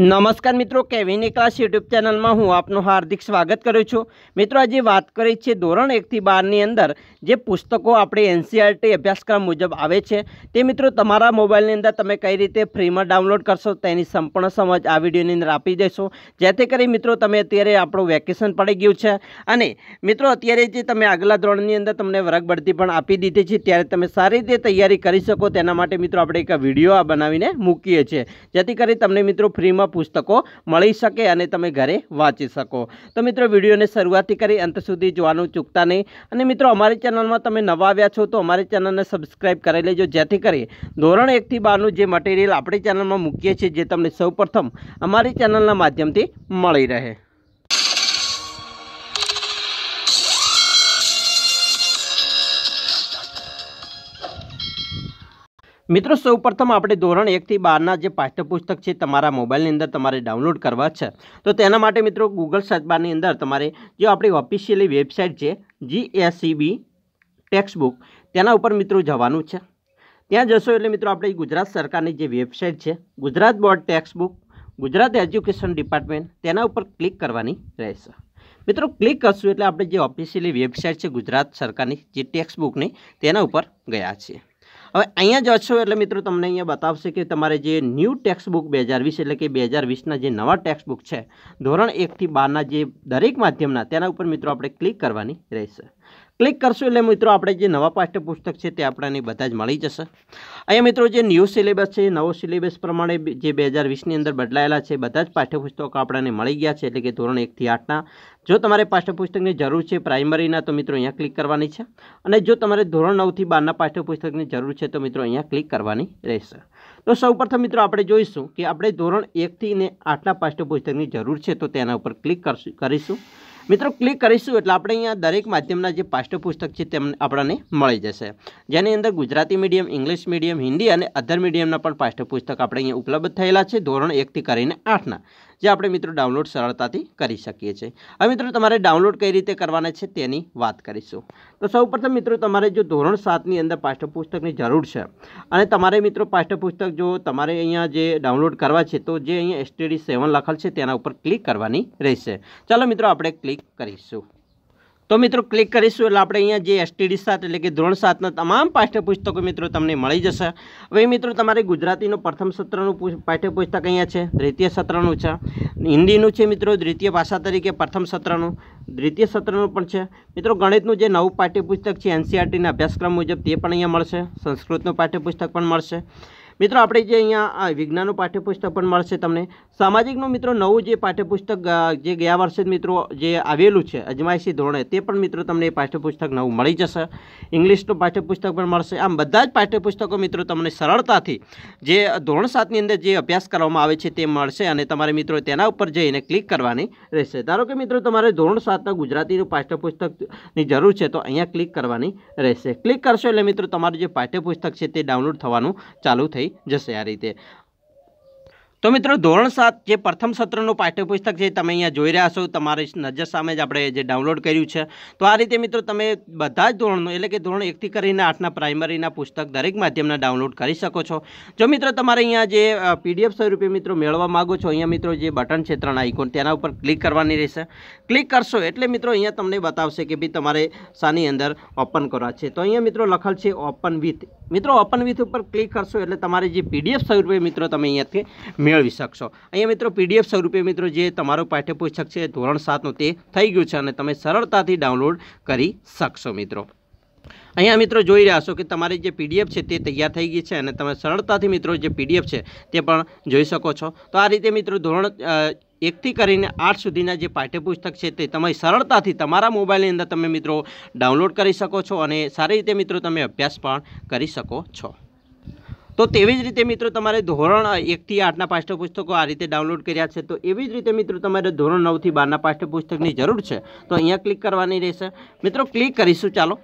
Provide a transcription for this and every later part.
નમસ્કાર મિત્રો Kevin class YouTube ચેનલમાં હું આપનું હાર્દિક સ્વાગત કરું છું મિત્રો આજે વાત કરી છે ધોરણ એકથી બારની અંદર જે પુસ્તકો આપણે એનસીઆરટી e અભ્યાસક્રમ મુજબ આવે છે તે મિત્રો તમારા મોબાઈલની અંદર તમે કઈ રીતે ફ્રીમાં ડાઉનલોડ કરશો તેની સંપૂર્ણ સમજ આ વિડીયોની અંદર આપી દેશો જેથી કરી મિત્રો તમે અત્યારે આપણું વેકેશન પડી ગયું છે અને મિત્રો અત્યારે જે તમે આગલા ધોરણની અંદર તમને વર્ગ બઢતી પણ આપી દીધી છે ત્યારે તમે સારી રીતે તૈયારી કરી શકો તેના માટે મિત્રો આપણે એક વિડીયો આ બનાવીને મૂકીએ છીએ જેથી કરી તમને મિત્રો ફ્રીમાં પુસ્તકો મળી શકે અને તમે ઘરે વાંચી શકો તો મિત્રો વિડીયોને શરૂઆતથી કરી અંત સુધી જોવાનું ચૂકતા નહીં અને મિત્રો અમારી ચેનલમાં તમે નવા આવ્યા છો તો અમારી ચેનલને સબસ્ક્રાઈબ કરી લેજો જેથી કરી ધોરણ એકથી બહારનું જે મટીરિયલ આપણી ચેનલમાં મૂકીએ છીએ જે તમને સૌપ્રથમ અમારી ચેનલના માધ્યમથી મળી રહે મિત્રો સૌ પ્રથમ આપણે ધોરણ એકથી બારના જે પાઠ્યપુસ્તક છે તમારા મોબાઈલની અંદર તમારે ડાઉનલોડ કરવા છે તો તેના માટે મિત્રો ગૂગલ સર્ચબારની અંદર તમારે જે આપણી ઓફિશિયલી વેબસાઇટ છે જીએસસીબી ટેક્સ્ટબુક e તેના ઉપર મિત્રો જવાનું છે ત્યાં જશો એટલે મિત્રો આપણી ગુજરાત સરકારની જે વેબસાઇટ છે Gujarat board textbook Gujarat education department તેના ઉપર ક્લિક કરવાની રહેશે મિત્રો ક્લિક કરશું એટલે આપણે જે ઓફિશિયલી વેબસાઇટ છે ગુજરાત સરકારની જે ટેક્સ્ટબુકની તેના ઉપર ગયા છીએ હવે અહીંયા જશો એટલે મિત્રો તમને અહીંયા બતાવશે કે તમારે જે ન્યૂ ટેક્સ્ટબુક બે હજાર વીસ એટલે કે બે હજાર વીસના જે નવા ટેક્સ્ટ બુક છે ધોરણ એકથી બારના જે દરેક માધ્યમના તેના ઉપર મિત્રો આપણે ક્લિક કરવાની રહેશે ક્લિક કરશું એટલે મિત્રો આપણે જે નવા પાઠ્યપુસ્તક છે તે આપણાને બધા જ મળી જશે અહીંયા મિત્રો જે ન્યૂ સિલેબસ છે નવો સિલેબસ પ્રમાણે જે બે હજાર વીસની અંદર બદલાયેલા છે બધા જ પાઠ્યપુસ્તકો આપણને મળી ગયા છે એટલે કે ધોરણ એકથી આઠના જો તમારે પાઠ્યપુસ્તકની જરૂર છે પ્રાઇમરીના તો મિત્રો અહીંયા ક્લિક કરવાની છે અને જો તમારે ધોરણ નવથી બારના પાઠ્યપુસ્તકની જરૂર છે તો મિત્રો અહીંયા ક્લિક કરવાની રહેશે તો સૌ મિત્રો આપણે જોઈશું કે આપણે ધોરણ એકથી ને આઠના પાઠ્યપુસ્તકની જરૂર છે તો તેના ઉપર ક્લિક કરીશું મિત્રો ક્લિક કરીશું એટલે આપણે અહીંયા દરેક માધ્યમના જે પાઠ્યપુસ્તક છે તેમને આપણને મળી જશે જેની અંદર Gujarati medium English medium Hindi અને અધર મીડિયમના પણ પાઠ્યપુસ્તક આપણે અહીંયા ઉપલબ્ધ થયેલા છે ધોરણ એકથી કરીને આઠના જે આપણે મિત્રો ડાઉનલોડ સરળતાથી કરી શકીએ છીએ હવે મિત્રો તમારે ડાઉનલોડ કઈ રીતે કરવાના છે તેની વાત કરીશું તો સૌપ્રથમ મિત્રો તમારે જો ધોરણ સાતની અંદર પાઠ્યપુસ્તકની જરૂર છે અને તમારે મિત્રો પાઠ્યપુસ્તક જો તમારે અહીંયા જે ડાઉનલોડ કરવા છે તો જે અહીંયા એસટીડી સેવન લખેલ છે તેના ઉપર ક્લિક કરવાની રહેશે ચાલો મિત્રો આપણે ક્લિક કરીશું તો મિત્રો ક્લિક કરીશું એટલે આપણે અહીંયા જે એસટીડી સાત એટલે કે ધોરણ સાતના તમામ પાઠ્યપુસ્તકો મિત્રો તમને મળી જશે હવે મિત્રો તમારે ગુજરાતીનું પ્રથમ સત્રનું પાઠ્યપુસ્તક અહીંયા છે દ્વિતીય સત્રનું છે હિન્દીનું છે મિત્રો દ્વિતીય ભાષા તરીકે પ્રથમ સત્રનું દ્વિતીય સત્રનું પણ છે મિત્રો ગણિતનું જે નવું પાઠ્યપુસ્તક છે એનસીઆરટીના e અભ્યાસક્રમ મુજબ તે પણ અહીંયા મળશે સંસ્કૃતનું પાઠ્યપુસ્તક પણ મળશે મિત્રો આપણે જે અહીંયા વિજ્ઞાનનું પાઠ્યપુસ્તક પણ મળશે તમને સામાજિકનું મિત્રો નવું જે પાઠ્યપુસ્તક જે ગયા વર્ષે મિત્રો જે આવેલું છે અજમાયશી ધોરણે તે પણ મિત્રો તમને એ પાઠ્યપુસ્તક નવું મળી જશે ઇંગ્લિશનું પાઠ્યપુસ્તક પણ મળશે આમ બધા જ પાઠ્યપુસ્તકો મિત્રો તમને સરળતાથી જે ધોરણ સાતની અંદર જે અભ્યાસ કરવામાં આવે છે તે મળશે અને તમારે મિત્રો તેના ઉપર જઈને ક્લિક કરવાની રહેશે ધારો કે મિત્રો તમારે ધોરણ સાતના ગુજરાતીનું પાઠ્યપુસ્તકની જરૂર છે તો અહીંયા ક્લિક કરવાની રહેશે ક્લિક કરશો એટલે મિત્રો તમારું જે પાઠ્યપુસ્તક છે તે ડાઉનલોડ થવાનું ચાલુ થઈ જશે આ રીતે તો મિત્રો ધોરણ સાત જે પ્રથમ સત્રનું પાઠ્યપુસ્તક છે તમે અહીંયા જોઈ રહ્યા છો તમારી નજર સામે જ આપણે જે ડાઉનલોડ કર્યું છે તો આ રીતે મિત્રો તમે બધા જ ધોરણનું એટલે કે ધોરણ એકથી કરીને આઠના પ્રાઇમરીના પુસ્તક દરેક માધ્યમના ડાઉનલોડ કરી શકો છો જો મિત્રો તમારે અહીંયા જે પીડીએફ સ્વરૂપે મિત્રો મેળવવા માગો છો અહીંયા મિત્રો જે બટન છે ત્રણ આઇકોન તેના ઉપર ક્લિક કરવાની રહેશે ક્લિક કરશો એટલે મિત્રો અહીંયા તમને બતાવશે કે ભાઈ તમારે શાની અંદર ઓપન કરવા છે તો અહીંયા મિત્રો લખેલ છે ઓપન વિથ મિત્રો ઓપન વિથ ઉપર ક્લિક કરશો એટલે તમારે જે પીડીએફ સ્વરૂપે મિત્રો તમે અહીંયાથી મેળવી શકશો અહીંયા મિત્રો પીડીએફ સ્વરૂપે મિત્રો જે તમારો પાઠ્યપુસ્તક છે ધોરણ સાતનો તે થઈ ગયું છે અને તમે સરળતાથી ડાઉનલોડ કરી શકશો મિત્રો અહીંયા મિત્રો જોઈ રહ્યા છો કે તમારી જે પીડીએફ છે તે તૈયાર થઈ ગઈ છે અને તમે સરળતાથી મિત્રો જે પીડીએફ છે તે પણ જોઈ શકો છો તો આ રીતે મિત્રો ધોરણ એકથી કરીને આઠ સુધીના જે પાઠ્યપુસ્તક છે તે તમે સરળતાથી તમારા મોબાઈલની અંદર તમે મિત્રો ડાઉનલોડ કરી શકો છો અને સારી રીતે મિત્રો તમે અભ્યાસ પણ કરી શકો છો તો તેવી જ રીતે મિત્રો તમારે ધોરણ એકથી આઠના પાઠ્યપુસ્તકો આ રીતે ડાઉનલોડ કર્યા છે તો એવી જ રીતે મિત્રો તમારે ધોરણ નવથી બારના પાઠ્યપુસ્તકની જરૂર છે તો અહીંયા ક્લિક કરવાની રહેશે મિત્રો ક્લિક કરીશું ચાલો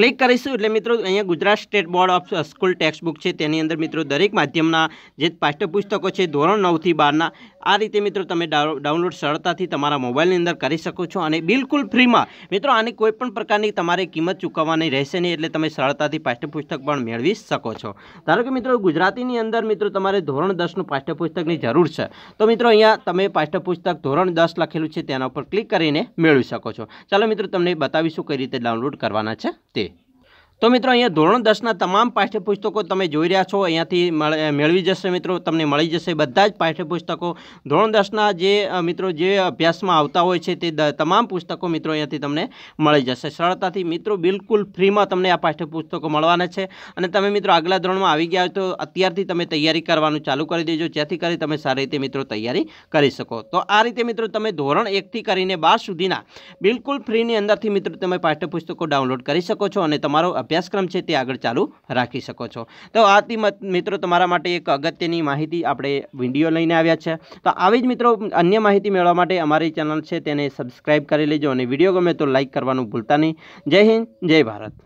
ક્લિક કરીશું એટલે મિત્રો અહીંયા Gujarat state board of school text book છે તેની અંદર મિત્રો દરેક માધ્યમના જે પાઠ્યપુસ્તકો છે ધોરણ નવથી બારના આ રીતે મિત્રો તમે ડાઉનલોડ સરળતાથી તમારા મોબાઈલની અંદર કરી શકો છો અને બિલકુલ ફ્રીમાં મિત્રો આની કોઈપણ પ્રકારની તમારે કિંમત ચૂકવવાની રહેશે નહીં એટલે તમે સરળતાથી પાઠ્યપુસ્તક પણ મેળવી શકો છો ધારો કે મિત્રો ગુજરાતીની અંદર મિત્રો તમારે ધોરણ દસનું પાઠ્યપુસ્તકની જરૂર છે તો મિત્રો અહીંયા તમે પાઠ્યપુસ્તક ધોરણ દસ લખેલું છે તેના ઉપર ક્લિક કરીને મેળવી શકો છો ચાલો મિત્રો તમને બતાવીશું કઈ રીતે ડાઉનલોડ કરવાના છે તે તો મિત્રો અહીંયા ધોરણ દસના તમામ પાઠ્યપુસ્તકો તમે જોઈ રહ્યા છો અહીંયાથી મેળવી જશે મિત્રો તમને મળી જશે બધા જ પાઠ્યપુસ્તકો ધોરણ દસના જે મિત્રો જે અભ્યાસમાં આવતા હોય છે તે તમામ પુસ્તકો મિત્રો અહીંયાથી તમને મળી જશે સરળતાથી મિત્રો બિલકુલ ફ્રીમાં તમને આ પાઠ્યપુસ્તકો મળવાના છે અને તમે મિત્રો આગલા ધોરણમાં આવી ગયા તો અત્યારથી તમે તૈયારી કરવાનું ચાલુ કરી દેજો જેથી કરી તમે સારી રીતે મિત્રો તૈયારી કરી શકો તો આ રીતે મિત્રો તમે ધોરણ એકથી કરીને બાર સુધીના બિલકુલ ફ્રીની અંદરથી મિત્રો તમે પાઠ્યપુસ્તકો ડાઉનલોડ કરી શકો છો અને તમારો અભ્યાસક્રમ છે તે આગળ ચાલુ રાખી શકો છો તો આથી મિત્રો તમારા માટે એક અગત્યની માહિતી આપણે વિડીયો લઈને આવ્યા છે તો આવી જ મિત્રો અન્ય માહિતી મેળવવા માટે અમારી ચેનલ છે તેને સબસ્ક્રાઈબ કરી લેજો અને વિડીયો ગમે તો લાઇક કરવાનું ભૂલતા નહીં જય હિન્દ જય ભારત